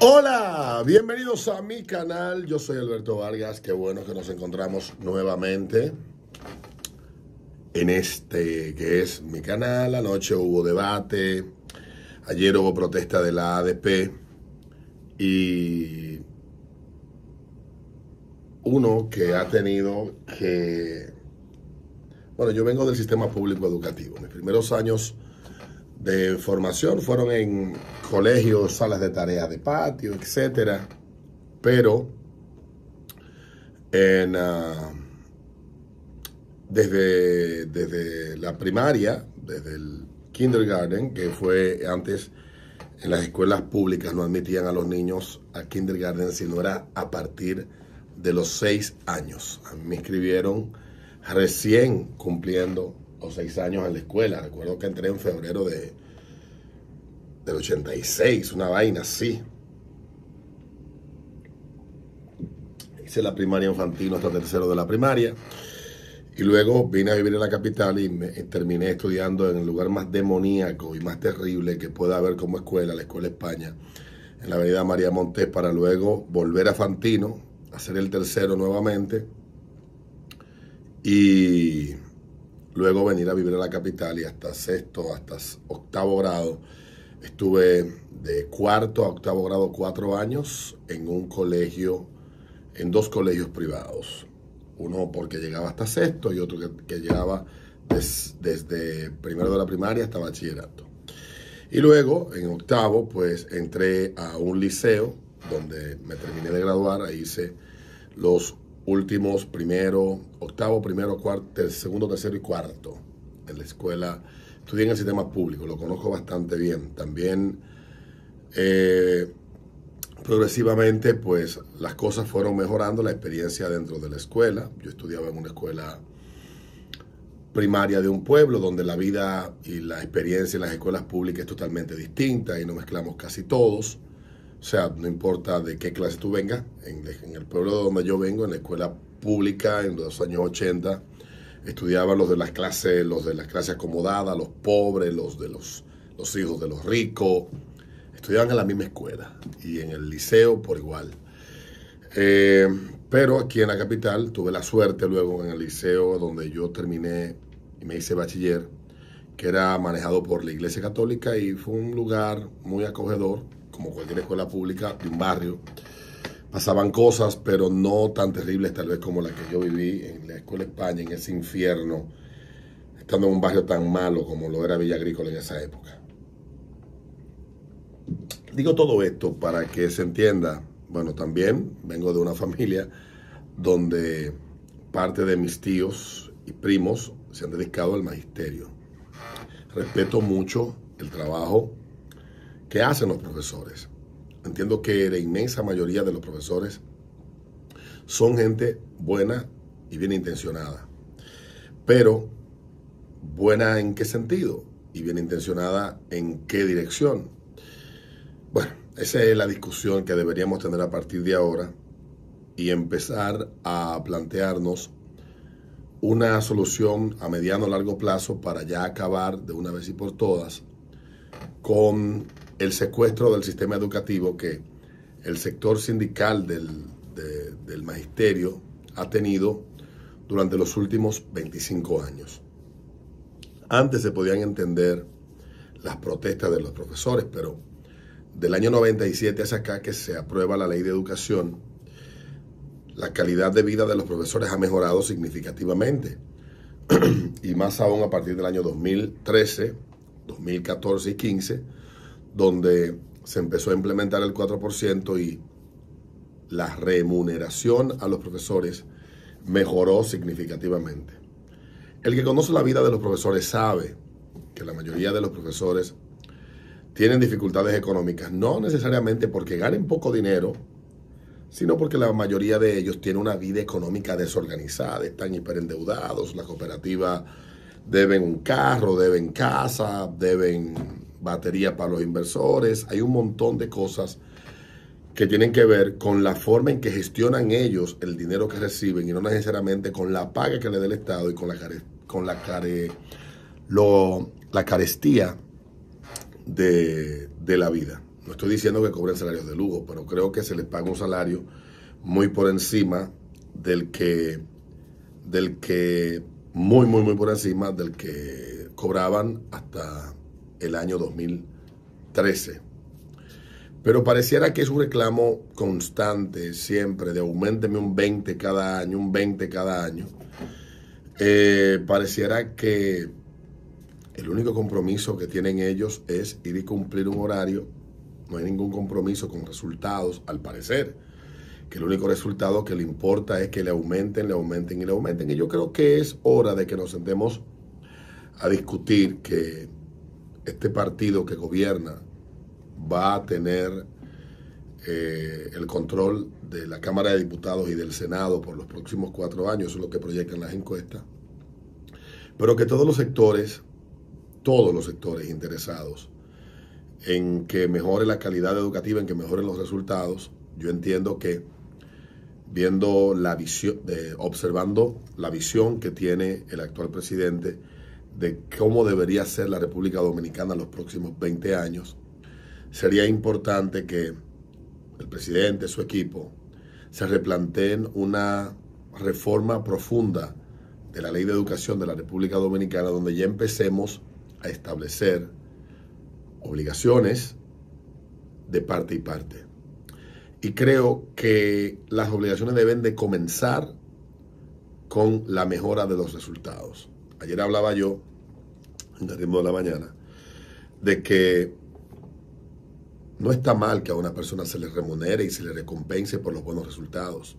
Hola, bienvenidos a mi canal. Yo soy Alberto Vargas. Qué bueno que nos encontramos nuevamente en este que es mi canal. Anoche hubo debate, ayer hubo protesta de la ADP y uno que ha tenido que... Bueno, yo vengo del sistema público educativo. Mis primeros años de formación fueron en colegios, salas de tareas de patio, etcétera. Pero en, ah, desde, desde la primaria, desde el kindergarten, que fue antes en las escuelas públicas no admitían a los niños a kindergarten, sino era a partir de los seis años. me escribieron recién cumpliendo o seis años en la escuela. Recuerdo que entré en febrero de, del 86, una vaina así. Hice la primaria Fantino. hasta tercero de la primaria. Y luego vine a vivir en la capital y, terminé estudiando en el lugar más demoníaco y más terrible que pueda haber como escuela, la Escuela España, en la avenida María Montes. para luego volver a Fantino, hacer el tercero nuevamente. Y luego venir a vivir a la capital y hasta sexto, hasta octavo grado, estuve de cuarto a octavo grado cuatro años en un colegio, en dos colegios privados. Uno porque llegaba hasta sexto y otro que, llegaba desde primero de la primaria hasta bachillerato. Y luego, en octavo, pues entré a un liceo donde me terminé de graduar, ahí hice los últimos, primero, octavo, primero, cuarto, segundo, tercero y cuarto en la escuela. Estudié en el sistema público, lo conozco bastante bien. También eh, progresivamente, pues las cosas fueron mejorando, la experiencia dentro de la escuela. Yo estudiaba en una escuela primaria de un pueblo donde la vida y la experiencia en las escuelas públicas es totalmente distinta y nos mezclamos casi todos. O sea, no importa de qué clase tú vengas, en, el pueblo donde yo vengo, en la escuela pública, en los años 80, estudiaban los de las clases, los de las clases acomodadas, los pobres, los de los, hijos de los ricos, estudiaban en la misma escuela y en el liceo por igual. Eh, pero aquí en la capital tuve la suerte luego en el liceo donde yo terminé y me hice bachiller, que era manejado por la Iglesia Católica y fue un lugar muy acogedor como cualquier escuela pública de un barrio. Pasaban cosas, pero no tan terribles tal vez como la que yo viví en la Escuela España, en ese infierno, estando en un barrio tan malo como lo era Villa Agrícola en esa época. Digo todo esto para que se entienda, bueno, también vengo de una familia donde parte de mis tíos y primos se han dedicado al magisterio. Respeto mucho el trabajo ¿Qué hacen los profesores? Entiendo que la inmensa mayoría de los profesores son gente buena y bien intencionada. Pero, ¿buena en qué sentido? Y bien intencionada en qué dirección. Bueno, esa es la discusión que deberíamos tener a partir de ahora y empezar a plantearnos una solución a mediano o largo plazo para ya acabar de una vez y por todas con el secuestro del sistema educativo que el sector sindical del, magisterio ha tenido durante los últimos 25 años. Antes se podían entender las protestas de los profesores, pero del año 97 hacia acá que se aprueba la ley de educación, la calidad de vida de los profesores ha mejorado significativamente. y más aún a partir del año 2013, 2014 y 2015, donde se empezó a implementar el 4% y la remuneración a los profesores mejoró significativamente. El que conoce la vida de los profesores sabe que la mayoría de los profesores tienen dificultades económicas, no necesariamente porque ganen poco dinero, sino porque la mayoría de ellos tienen una vida económica desorganizada, están hiperendeudados, la cooperativa deben un carro, deben casa, deben batería para los inversores, hay un montón de cosas que tienen que ver con la forma en que gestionan ellos el dinero que reciben y no necesariamente con la paga que le da el Estado y con la, con la, care, lo, la carestía de, de, la vida. No estoy diciendo que cobren salarios de lujo, pero creo que se les paga un salario muy por encima del que, del que, muy, muy, muy por encima del que cobraban hasta el año 2013. Pero pareciera que es un reclamo constante siempre de aumenteme un 20 cada año, un 20 cada año. Eh, pareciera que el único compromiso que tienen ellos es ir y cumplir un horario. No hay ningún compromiso con resultados, al parecer. Que el único resultado que le importa es que le aumenten, le aumenten y le aumenten. Y yo creo que es hora de que nos sentemos a discutir que este partido que gobierna va a tener eh, el control de la Cámara de Diputados y del Senado por los próximos cuatro años, eso es lo que proyectan las encuestas, pero que todos los sectores, todos los sectores interesados en que mejore la calidad educativa, en que mejoren los resultados, yo entiendo que viendo la visión, eh, observando la visión que tiene el actual presidente, de cómo debería ser la República Dominicana en los próximos 20 años, sería importante que el presidente, su equipo, se replanteen una reforma profunda de la ley de educación de la República Dominicana, donde ya empecemos a establecer obligaciones de parte y parte. Y creo que las obligaciones deben de comenzar con la mejora de los resultados. Ayer hablaba yo, en el ritmo de la mañana, de que no está mal que a una persona se le remunere y se le recompense por los buenos resultados.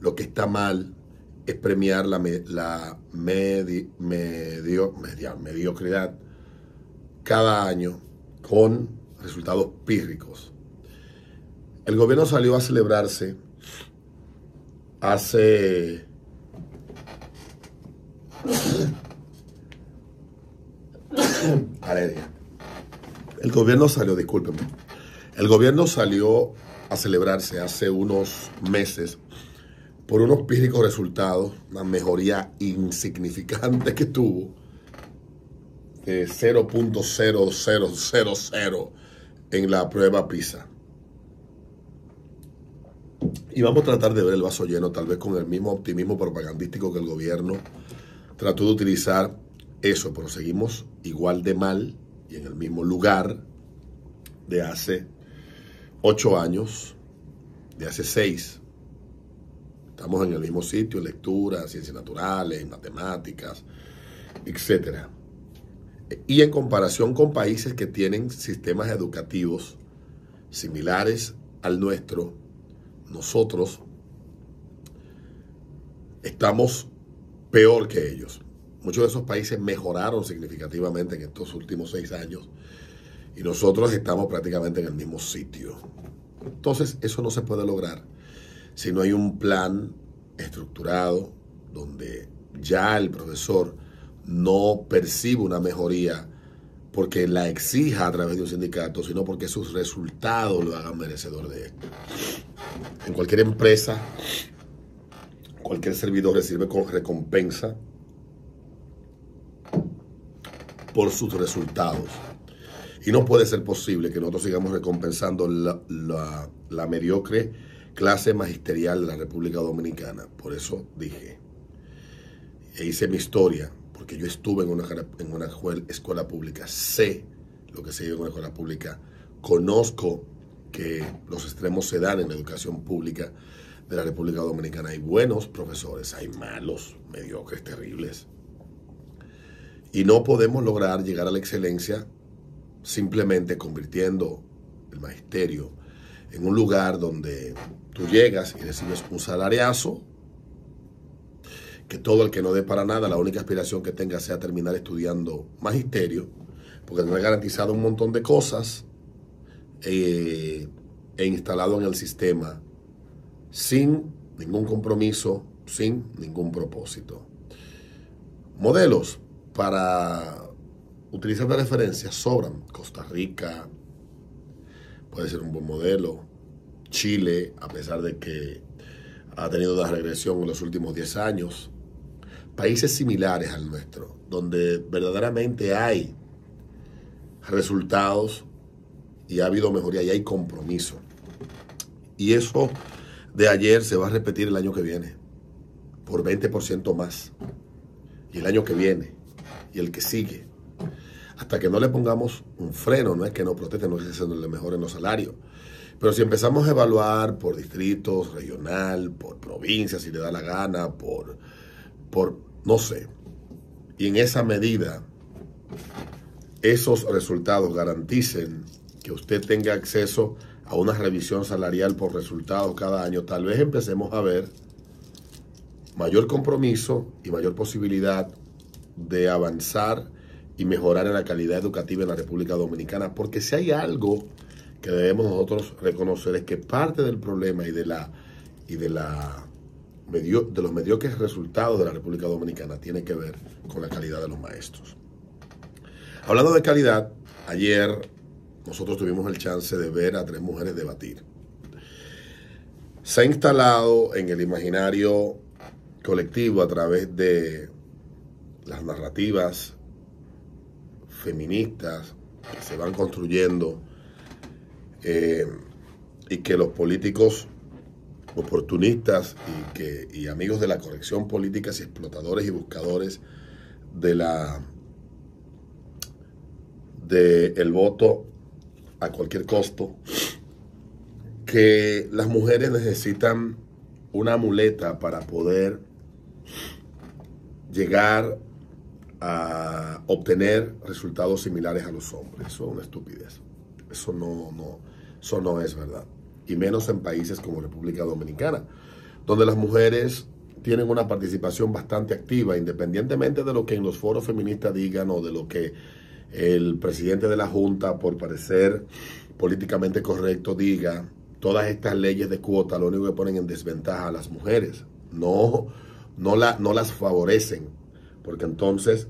Lo que está mal es premiar la, la mediocridad cada año con resultados pírricos. El gobierno salió a celebrarse hace Alegría. El gobierno salió, discúlpeme, el gobierno salió a celebrarse hace unos meses por unos pírricos resultados, una mejoría insignificante que tuvo de 0.0000 en la prueba PISA. Y vamos a tratar de ver el vaso lleno, tal vez con el mismo optimismo propagandístico que el gobierno trató de utilizar eso, pero seguimos igual de mal y en el mismo lugar de hace ocho años, de hace seis. Estamos en el mismo sitio, lectura, ciencias naturales, matemáticas, etc. Y en comparación con países que tienen sistemas educativos similares al nuestro, nosotros estamos peor que ellos. Muchos de esos países mejoraron significativamente en estos últimos seis años y nosotros estamos prácticamente en el mismo sitio. Entonces eso no se puede lograr si no hay un plan estructurado donde ya el profesor no percibe una mejoría porque la exija a través de un sindicato, sino porque sus resultados lo hagan merecedor de él. En cualquier empresa que el servidor recibe con recompensa por sus resultados. Y no puede ser posible que nosotros sigamos recompensando la, mediocre clase magisterial de la República Dominicana. Por eso dije, e hice mi historia, porque yo estuve en una, en una escuela pública, sé lo que se vive en una escuela pública, conozco que los extremos se dan en la educación pública de la República Dominicana hay buenos profesores, hay malos, mediocres, terribles. Y no podemos lograr llegar a la excelencia simplemente convirtiendo el magisterio en un lugar donde tú llegas y recibes un salariazo, que todo el que no dé para nada, la única aspiración que tenga sea terminar estudiando magisterio, porque no ha garantizado un montón de cosas e, e instalado en el sistema sin ningún compromiso, sin ningún propósito. Modelos para utilizar la referencia sobran. Costa Rica puede ser un buen modelo. Chile, a pesar de que ha tenido una regresión en los últimos 10 años. Países similares al nuestro, donde verdaderamente hay resultados y ha habido mejoría y hay compromiso. Y eso de ayer se va a repetir el año que viene, por 20% más, y el año que viene, y el que sigue. Hasta que no le pongamos un freno, no es que no proteste no es que se le mejoren los salarios. Pero si empezamos a evaluar por distritos, regional, por provincia, si le da la gana, por, por no sé, y en esa medida esos resultados garanticen que usted tenga acceso a a una revisión salarial por resultados cada año, tal vez empecemos a ver mayor compromiso y mayor posibilidad de avanzar y mejorar en la calidad educativa en la República Dominicana, porque si hay algo que debemos nosotros reconocer es que parte del problema y de la y de la de los mediocres resultados de la República Dominicana tiene que ver con la calidad de los maestros. Hablando de calidad, ayer nosotros tuvimos el chance de ver a tres mujeres debatir. Se ha instalado en el imaginario colectivo a través de las narrativas feministas que se van construyendo eh, y que los políticos oportunistas y, que, amigos de la corrección política y explotadores y buscadores de la del el voto a cualquier costo, que las mujeres necesitan una muleta para poder llegar a obtener resultados similares a los hombres. Eso es una estupidez. Eso no, eso no es verdad. Y menos en países como República Dominicana, donde las mujeres tienen una participación bastante activa, independientemente de lo que en los foros feministas digan o de lo que el presidente de la Junta, por parecer políticamente correcto, diga, todas estas leyes de cuota lo único que ponen en desventaja a las mujeres, no, no, no las favorecen, porque entonces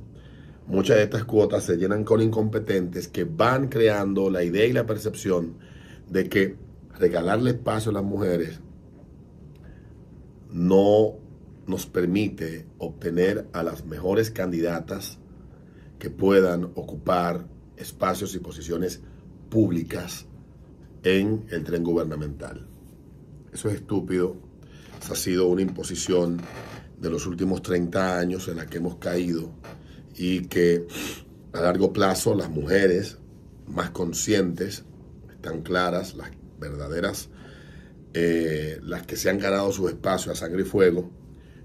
muchas de estas cuotas se llenan con incompetentes que van creando la idea y la percepción de que regalarle espacio a las mujeres no nos permite obtener a las mejores candidatas que puedan ocupar espacios y posiciones públicas en el tren gubernamental. Eso es estúpido. Esa ha sido una imposición de los últimos 30 años en la que hemos caído y que a largo plazo las mujeres más conscientes están claras, las verdaderas, eh, las que se han ganado sus espacios a sangre y fuego,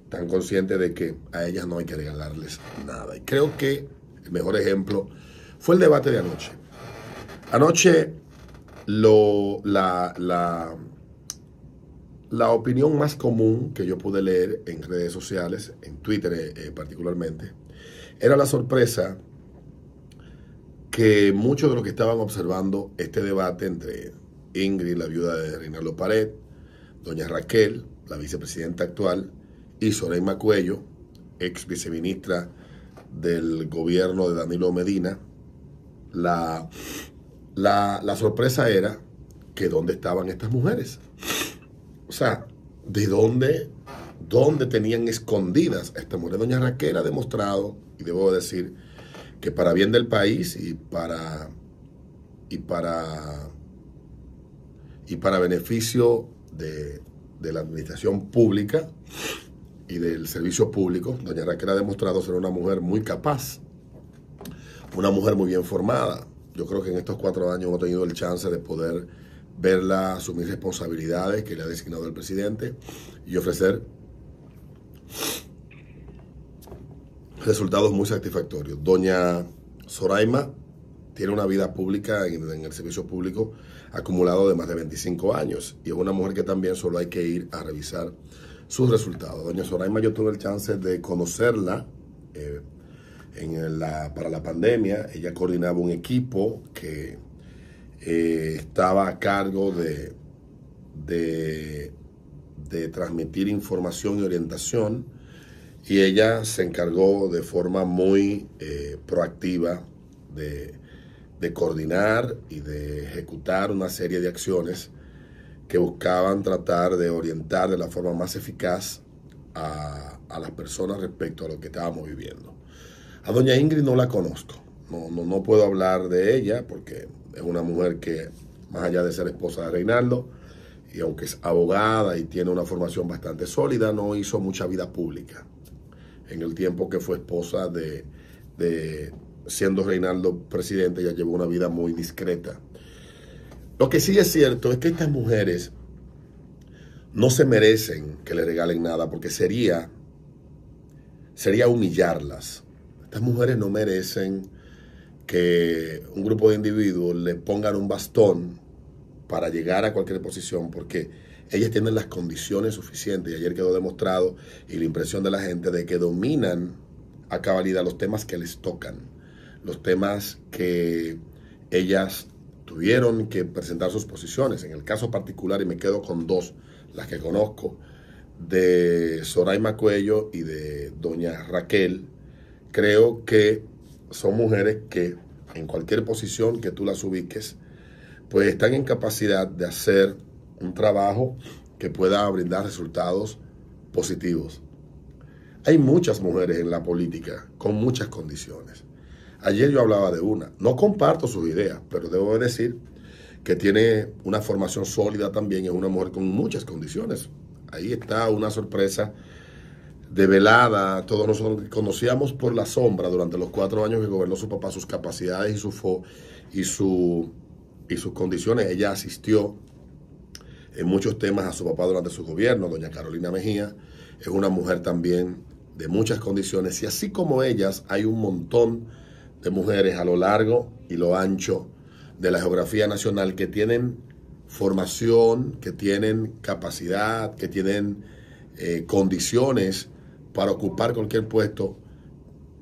están conscientes de que a ellas no hay que regalarles nada. Y creo que el mejor ejemplo fue el debate de anoche. Anoche lo, la, la, opinión más común que yo pude leer en redes sociales, en Twitter eh, eh, particularmente, era la sorpresa que muchos de los que estaban observando este debate entre Ingrid, la viuda de Reinaldo Pared, doña Raquel, la vicepresidenta actual, y Soraya Macuello, ex viceministra del gobierno de Danilo Medina, la, la, la sorpresa era que dónde estaban estas mujeres. O sea, de dónde, dónde tenían escondidas estas mujeres Doña Raquel ha demostrado, y debo decir, que para bien del país y para, y para, y para beneficio de, de la administración pública, y del servicio público. Doña Raquel ha demostrado ser una mujer muy capaz, una mujer muy bien formada. Yo creo que en estos cuatro años hemos tenido el chance de poder verla asumir responsabilidades que le ha designado el presidente y ofrecer resultados muy satisfactorios. Doña Soraima tiene una vida pública en, el servicio público acumulado de más de 25 años y es una mujer que también solo hay que ir a revisar sus resultados. Doña Soraima, yo tuve el chance de conocerla eh, en para la pandemia. Ella coordinaba un equipo que eh, estaba a cargo de, de, transmitir información y orientación y ella se encargó de forma muy eh, proactiva de, de, coordinar y de ejecutar una serie de acciones que buscaban tratar de orientar de la forma más eficaz a, las personas respecto a lo que estábamos viviendo. A doña Ingrid no la conozco, no, no, no puedo hablar de ella porque es una mujer que, más allá de ser esposa de Reinaldo, y aunque es abogada y tiene una formación bastante sólida, no hizo mucha vida pública. En el tiempo que fue esposa de, de siendo Reinaldo presidente, ella llevó una vida muy discreta lo que sí es cierto es que estas mujeres no se merecen que le regalen nada porque sería sería humillarlas. Estas mujeres no merecen que un grupo de individuos le pongan un bastón para llegar a cualquier posición porque ellas tienen las condiciones suficientes y ayer quedó demostrado y la impresión de la gente de que dominan a cabalidad los temas que les tocan, los temas que ellas tuvieron que presentar sus posiciones. En el caso particular, y me quedo con dos, las que conozco, de Soraima Macuello y de doña Raquel, creo que son mujeres que en cualquier posición que tú las ubiques, pues están en capacidad de hacer un trabajo que pueda brindar resultados positivos. Hay muchas mujeres en la política con muchas condiciones. Ayer yo hablaba de una. No comparto sus ideas, pero debo decir que tiene una formación sólida también, es una mujer con muchas condiciones. Ahí está una sorpresa develada, todos nosotros conocíamos por la sombra durante los cuatro años que gobernó su papá, sus capacidades y su, y su, y sus condiciones. Ella asistió en muchos temas a su papá durante su gobierno, doña Carolina Mejía, es una mujer también de muchas condiciones y así como ellas hay un montón de mujeres a lo largo y lo ancho de la geografía nacional que tienen formación, que tienen capacidad, que tienen eh, condiciones para ocupar cualquier puesto,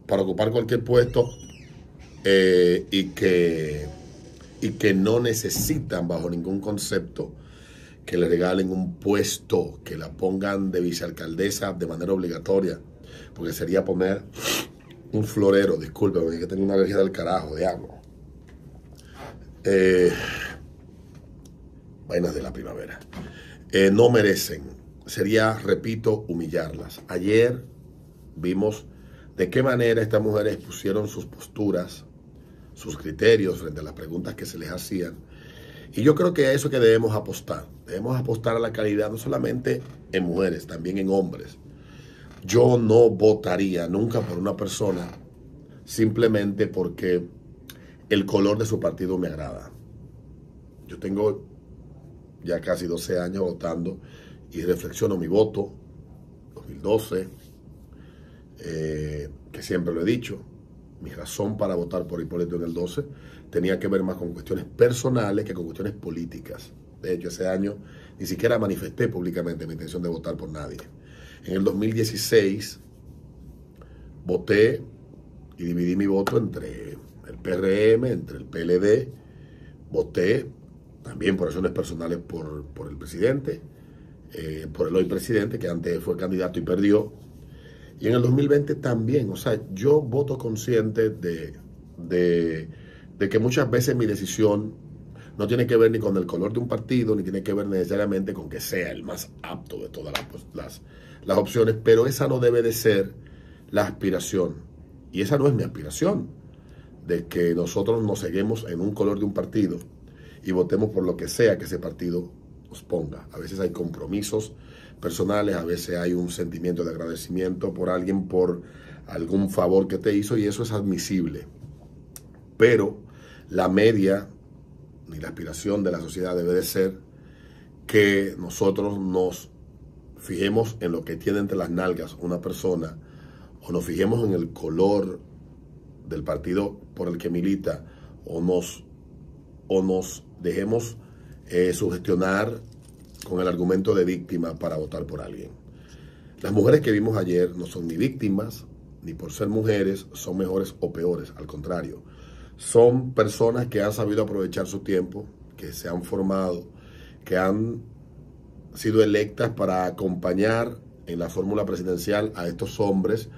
para ocupar cualquier puesto eh, y, que, y que no necesitan bajo ningún concepto que le regalen un puesto, que la pongan de vicealcaldesa de manera obligatoria, porque sería poner un florero, es que tengo una alergia del carajo, de Eh, vainas de la primavera. Eh, no merecen. Sería, repito, humillarlas. Ayer vimos de qué manera estas mujeres pusieron sus posturas, sus criterios frente a las preguntas que se les hacían. Y yo creo que a eso que debemos apostar. Debemos apostar a la calidad no solamente en mujeres, también en hombres. Yo no votaría nunca por una persona simplemente porque el color de su partido me agrada. Yo tengo ya casi 12 años votando y reflexiono mi voto, 2012, eh, que siempre lo he dicho, mi razón para votar por Hipólito en el 12 tenía que ver más con cuestiones personales que con cuestiones políticas. De hecho, ese año ni siquiera manifesté públicamente mi intención de votar por nadie. En el 2016 voté y dividí mi voto entre el PRM, entre el PLD, voté también por razones personales por, el presidente, eh, por el hoy presidente, que antes fue candidato y perdió. Y en el 2020 también, o sea, yo voto consciente de, que muchas veces mi decisión no tiene que ver ni con el color de un partido, ni tiene que ver necesariamente con que sea el más apto de todas las, las opciones, pero esa no debe de ser la aspiración. Y esa no es mi aspiración, de que nosotros nos seguimos en un color de un partido y votemos por lo que sea que ese partido nos ponga. A veces hay compromisos personales, a veces hay un sentimiento de agradecimiento por alguien, por algún favor que te hizo y eso es admisible. Pero la media ni la aspiración de la sociedad debe de ser que nosotros nos fijemos en lo que tiene entre las nalgas una persona o nos fijemos en el color del partido por el que milita o nos, o nos dejemos eh, sugestionar con el argumento de víctima para votar por alguien. Las mujeres que vimos ayer no son ni víctimas, ni por ser mujeres son mejores o peores, al contrario. Son personas que han sabido aprovechar su tiempo, que se han formado, que han sido electas para acompañar en la fórmula presidencial a estos hombres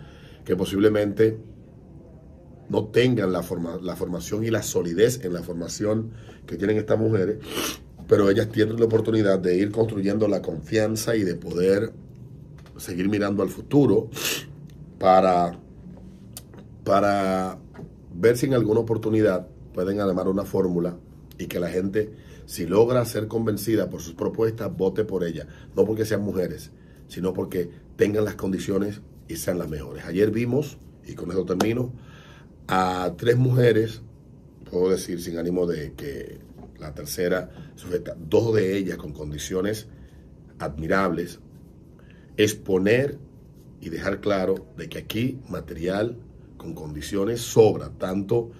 que posiblemente no tengan la, forma, la formación y la solidez en la formación que tienen estas mujeres, pero ellas tienen la oportunidad de ir construyendo la confianza y de poder seguir mirando al futuro para, para ver si en alguna oportunidad pueden armar una fórmula y que la gente si logra ser convencida por sus propuestas, vote por ella. No porque sean mujeres, sino porque tengan las condiciones y sean las mejores. Ayer vimos, y con esto termino, a tres mujeres, puedo decir sin ánimo de que la tercera sujeta, dos de ellas con condiciones admirables, exponer y dejar claro de que aquí material con condiciones sobra, tanto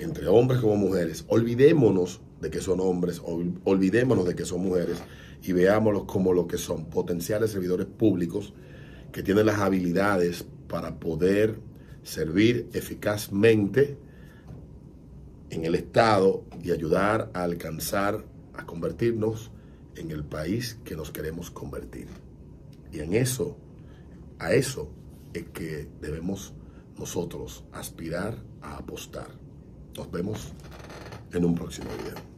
entre hombres como mujeres. Olvidémonos de que son hombres, olvidémonos de que son mujeres y veámoslos como lo que son, potenciales servidores públicos que tienen las habilidades para poder servir eficazmente en el Estado y ayudar a alcanzar, a convertirnos en el país que nos queremos convertir. Y en eso, a eso es que debemos nosotros aspirar a apostar. Nos vemos en un próximo video.